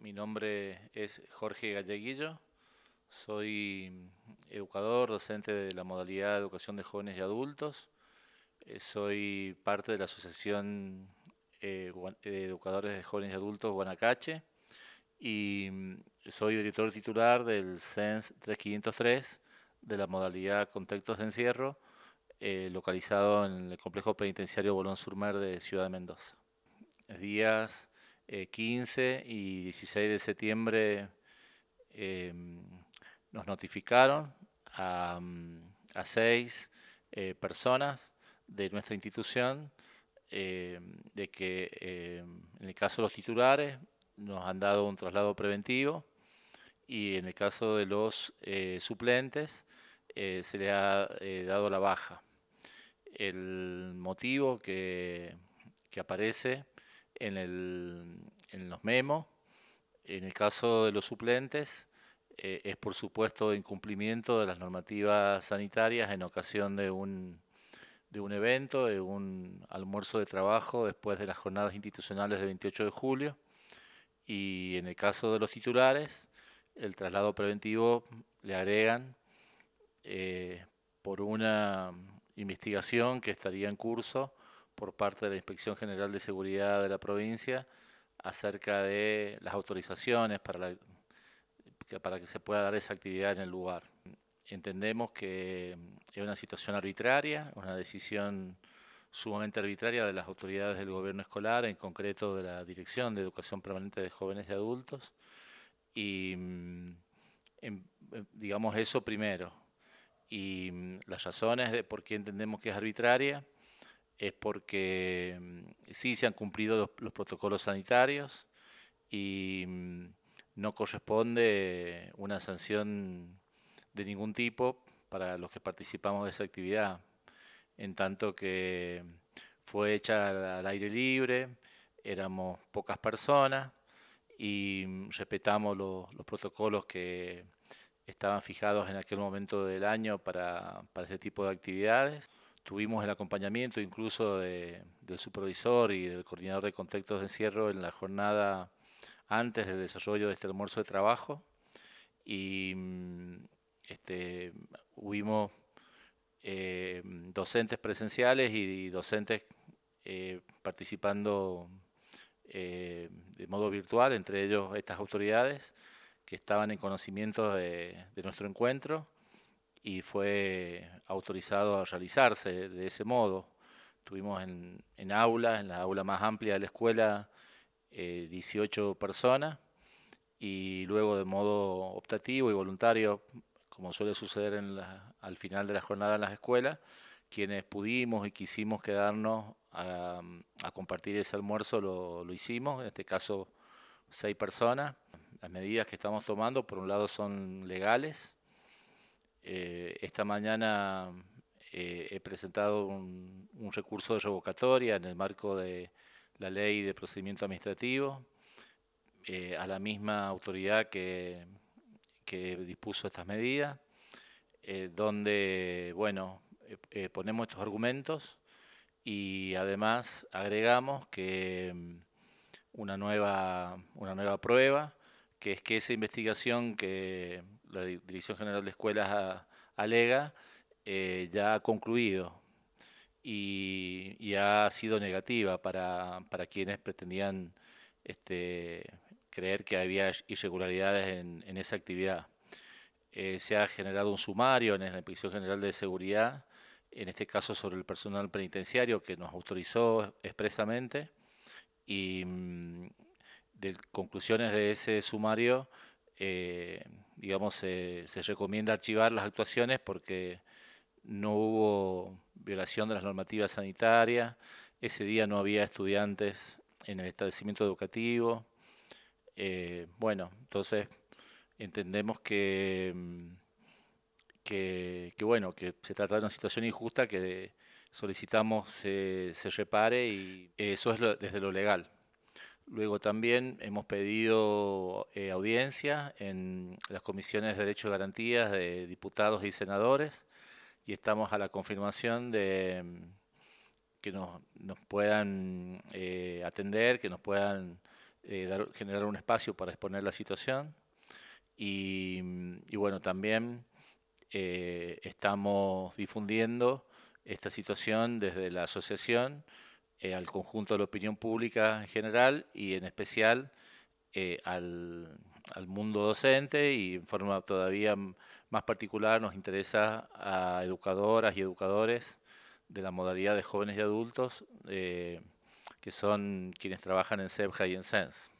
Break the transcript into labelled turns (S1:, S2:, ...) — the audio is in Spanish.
S1: Mi nombre es Jorge Galleguillo, soy educador, docente de la modalidad de educación de jóvenes y adultos, eh, soy parte de la Asociación eh, de Educadores de Jóvenes y Adultos Guanacache y mm, soy director titular del CENS e 3503 de la modalidad Contextos de Encierro, eh, localizado en el complejo penitenciario Bolón Surmer de Ciudad de Mendoza. Díaz. 15 eh, y 16 de septiembre em, nos notificaron a, mm, seis eh, personas de nuestra institución em, de que em, en el caso de los titulares nos han dado un traslado preventivo y en el caso de los eh, suplentes se le ha dado la baja el motivo que, aparece en, los memos. En el caso de los suplentes, eh, es por supuesto incumplimiento de las normativas sanitarias en ocasión de un, de un evento, de un almuerzo de trabajo después de las jornadas institucionales del 28 de julio. Y en el caso de los titulares, el traslado preventivo le agregan eh, por una investigación que estaría en curso por parte de la Inspección General de Seguridad de la provincia acerca de las autorizaciones para, para que se pueda dar esa actividad en el lugar. Entendemos que mm, es una situación arbitraria, una decisión sumamente arbitraria de las autoridades del gobierno escolar, en concreto de la Dirección de Educación Permanente de Jóvenes y Adultos. Y, mm, digamos, eso primero. Y mm, las razones de por qué entendemos que es arbitraria es porque mm, sí se han cumplido los, protocolos sanitarios y mm, no corresponde eh, una sanción de ningún tipo para los que participamos de esa actividad, en tanto que mm, fue hecha al aire libre, éramos pocas personas y respetamos los, protocolos que estaban fijados en aquel momento del año para, para este tipo de actividades tuvimos el acompañamiento incluso del supervisor y del coordinador de contextos de encierro en la jornada antes del desarrollo de este almuerzo de trabajo y mm, este, eh, docentes presenciales y, docentes eh, participando eh, de modo virtual, entre ellos estas autoridades que estaban en conocimiento de nuestro encuentro y fue autorizado a realizarse de ese modo. Tuvimos en, aula en la aula más amplia de la escuela, 18 eh, personas y luego de modo optativo y voluntario, como suele suceder al final de la jornada en las escuelas, quienes pudimos y quisimos quedarnos a, a compartir ese almuerzo lo, lo hicimos, en este caso seis personas. Las medidas que estamos tomando, por un lado, son legales, eh, esta mañana eh, he presentado un, recurso de revocatoria en el marco de la ley de procedimiento administrativo eh, a la misma autoridad que, dispuso estas medidas, donde, bueno, ponemos estos argumentos y además agregamos que mm, nueva, una nueva prueba que es que esa investigación que la Dirección General de Escuelas ah, alega eh, ya ha concluido y, ha sido negativa para, quienes pretendían este, creer que había irregularidades en, esa actividad. Eh, se ha generado un sumario en la Inspección General de Seguridad, en este caso sobre el personal penitenciario que nos autorizó expresamente y mm, de conclusiones de ese sumario, eh, digamos, se recomienda archivar las actuaciones porque no hubo violación de las normativas sanitarias, ese día no había estudiantes en el establecimiento educativo. Eh, bueno, entonces entendemos que, que, bueno, que se trata de una situación injusta que solicitamos se, se repare y eso es desde lo legal. Luego también hemos pedido eh, audiencia en las comisiones de derechos y garantías de diputados y senadores y estamos a la confirmación de mm, que nos, puedan eh, atender, que nos puedan eh, generar un espacio para exponer la situación. y mm, bueno, también estamos difundiendo esta situación desde la asociación. Eh, al conjunto de la opinión pública en general y en especial eh, al, mundo docente y en forma todavía más particular nos interesa a educadoras y educadores de la modalidad de jóvenes y adultos, eh, que son quienes trabajan en CEPJA y en SENS.